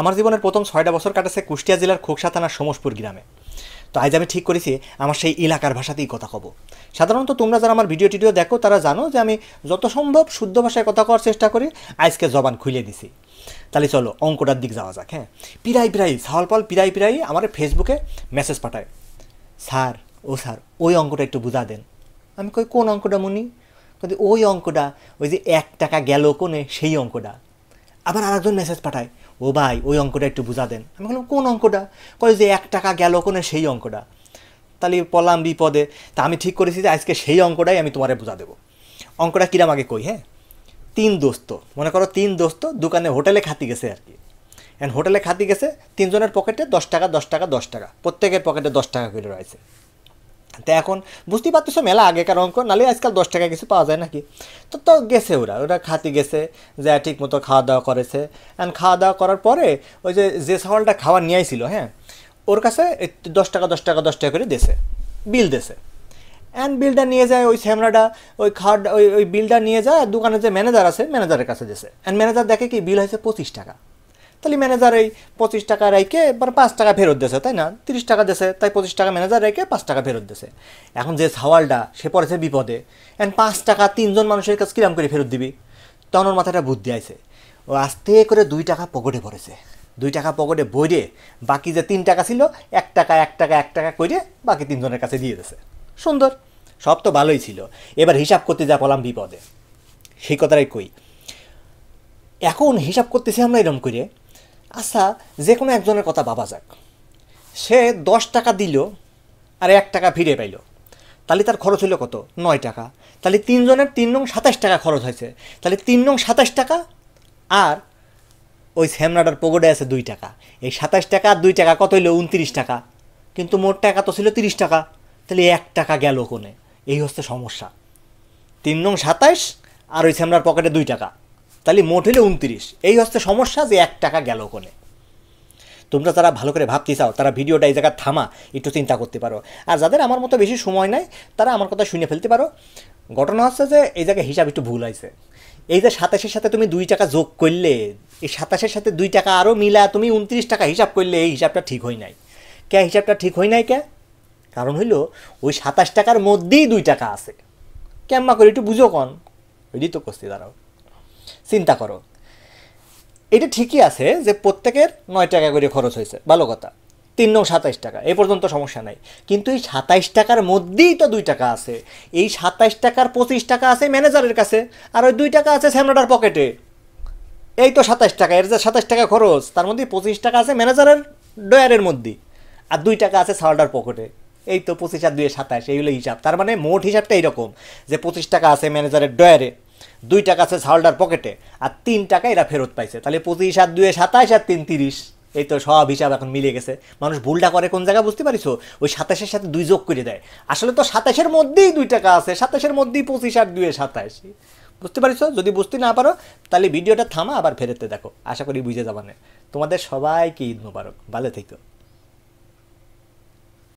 আমার জীবনের প্রথম ছয়টা বছর কাটাছে কুষ্টিয়া জেলার খোকসা থানার সোমসপুর গ্রামে তো আজ আমি ঠিক করেছি আমার সেই এলাকার ভাষাতেই কথা কব সাধারণত তোমরা যারা আমার ভিডিও টিডিও দেখো তারা জানো যে আমি যত সম্ভব শুদ্ধ ভাষায় কথা কওয়ার চেষ্টা করি আজকে জবান খুলে দিছি তাহলে চলো অঙ্কটার দিক যাওয়া যাক হ্যাঁ পিরাই পিরাই সাওয়ালপাল পিরাই পিরাই আমার ফেসবুকে মেসেজ পাঠায় স্যার ও স্যার ওই অঙ্কটা একটু বুঝা দেন আমি কই কোন অঙ্কটা মুনি ওই অঙ্কটা ওই যে এক টাকা গেল কোনে সেই অঙ্কটা আবার আরেকজন মেসেজ পাঠায় ও ভাই ওই অঙ্কটা একটু বোঝা দেন আমি বললাম কোন অঙ্কটা কয় যে এক টাকা গেল কোনে সেই অঙ্কটা তাহলে পড়লাম বিপদে তা আমি ঠিক করেছি যে আজকে সেই অঙ্কটাই আমি তোমারে বোঝা দেবো অঙ্কটা কিরাম আগে কই হ্যাঁ তিন দোস্ত মনে করো তিন দোস্ত দোকানে হোটেলে খাতি গেছে আর কি অ্যান্ড হোটেলে খাতি গেছে তিনজনের পকেটে দশ টাকা দশ টাকা দশ টাকা প্রত্যেকের পকেটে দশ টাকা করে রয়েছে তো এখন বুঝতেই পারতেছো মেলা আগেকার অঙ্ক নাহলে আজকাল দশ টাকা কিছু পাওয়া যায় নাকি তো তো গেছে ওরা ওরা খাতি গেছে যা ঠিক মতো খাওয়া দাওয়া করেছে অ্যান্ড খাওয়া দাওয়া করার পরে ওই যে যে সওয়ালটা খাওয়া নিয়ে আইছিল হ্যাঁ ওর কাছে দশ টাকা দশ টাকা দশ টাকা করে দেছে বিল দেছে অ্যান্ড বিলটা নিয়ে যায় ওই শ্যামরাটা ওই খাওয়ার ওই ওই বিলটা নিয়ে যায় দোকানের যে ম্যানেজার আছে ম্যানেজারের কাছে দেছে অ্যান্ড ম্যানেজার দেখে কি বিল হয়েছে পঁচিশ টাকা তাহলে ম্যানেজার এই পঁচিশ টাকা রেখে এবার পাঁচ টাকা ফেরত দিয়েছে তাই না তিরিশ টাকা দেশে তাই পঁচিশ টাকা ম্যানেজার রেখে পাঁচ টাকা ফেরত দিয়েছে এখন যে সাওয়ালটা সে পড়েছে বিপদে এন পাঁচ টাকা তিনজন মানুষের কাছে কিরাম করে ফেরত দিবি তখন ওর মাথাটা বুদ্ধি আইছে ও আস্তে করে দুই টাকা পকেটে পড়েছে দুই টাকা পকেটে বইরে বাকি যে তিন টাকা ছিল এক টাকা এক টাকা এক টাকা করে বাকি তিনজনের কাছে দিয়ে দিয়েছে সুন্দর সব তো ভালোই ছিল এবার হিসাব করতে যা পলাম বিপদে সেই কথাটাই কই এখন হিসাব করতেছি আমরা এরম করে আচ্ছা যে কোনো একজনের কথা ভাবা যাক সে দশ টাকা দিল আর এক টাকা ফিরে পাইল তাহলে তার খরচ হলো কত নয় টাকা তাহলে তিনজনের তিন নং সাতাশ টাকা খরচ হয়েছে তাহলে তিন নং সাতাশ টাকা আর ওই শ্যামনাটার পকেটে আছে দুই টাকা এই সাতাশ টাকা আর দুই টাকা কত হইলো উনত্রিশ টাকা কিন্তু মোট টাকা তো ছিল তিরিশ টাকা তাহলে এক টাকা গেল কোনে এই হচ্ছে সমস্যা তিন নং সাতাশ আর ওই শ্যামনার পকেটে দুই টাকা তাহলে মোট হলে উনত্রিশ এই হচ্ছে সমস্যা যে এক টাকা গেল কোনে তোমরা যারা ভালো করে ভাবতে চাও তারা ভিডিওটা এই জায়গায় থামা একটু চিন্তা করতে পারো আর যাদের আমার মতো বেশি সময় নাই তারা আমার কথা শুনে ফেলতে পারো ঘটনা হচ্ছে যে এই জায়গায় হিসাব একটু ভুল হয়েছে এই যে সাতাশের সাথে তুমি দুই টাকা যোগ করলে এই সাতাশের সাথে দুই টাকা আরও মিলা তুমি উনত্রিশ টাকা হিসাব করলে এই হিসাবটা ঠিক হয় নাই কে হিসাবটা ঠিক হয় নাই কে কারণ হইল ওই সাতাশ টাকার মধ্যেই দুই টাকা আছে কেম্মা করে একটু বুঝো কন ওই তো করছি দাঁড়াও চিন্তা করো এটা ঠিকই আছে যে প্রত্যেকের নয় টাকা করে খরচ হয়েছে ভালো কথা তিন নং সাতাইশ টাকা এ পর্যন্ত সমস্যা নাই কিন্তু এই সাতাইশ টাকার মধ্যেই তো দুই টাকা আছে এই সাতাইশ টাকার পঁচিশ টাকা আছে ম্যানেজারের কাছে আর ওই দুই টাকা আছে স্যামরাটার পকেটে এই তো সাতাশ টাকা এর যে সাতাশ টাকা খরচ তার মধ্যে পঁচিশ টাকা আছে ম্যানেজারের ডয়ারের মধ্যে আর দুই টাকা আছে সালডার পকেটে এই তো পঁচিশ আর দুয়ে সাতাশ এইগুলো হিসাব তার মানে মোট হিসাবটা এইরকম যে পঁচিশ টাকা আছে ম্যানেজারের ডয়ারে দুই টাকা আছে হাওলাদার পকেটে আর তিন টাকা এরা ফেরত পাইছে তাহলে পঁচিশ আর দুয়ে সাতাশ আর তিন তিরিশ এই তো সব হিসাব এখন মিলে গেছে মানুষ ভুলটা করে কোন জায়গায় বুঝতে পারিস ওই সাতাশের সাথে দুই যোগ করে দেয় আসলে তো সাতাশের মধ্যেই দুই টাকা আছে সাতাশের মধ্যেই পঁচিশ আর দুয়ে সাতাশ বুঝতে পারিস যদি বুঝতে না পারো তাহলে ভিডিওটা থামা আবার ফেরতে দেখো আশা করি বুঝে যাবানে তোমাদের সবাইকে ঈদ মুবারক ভালো থেকো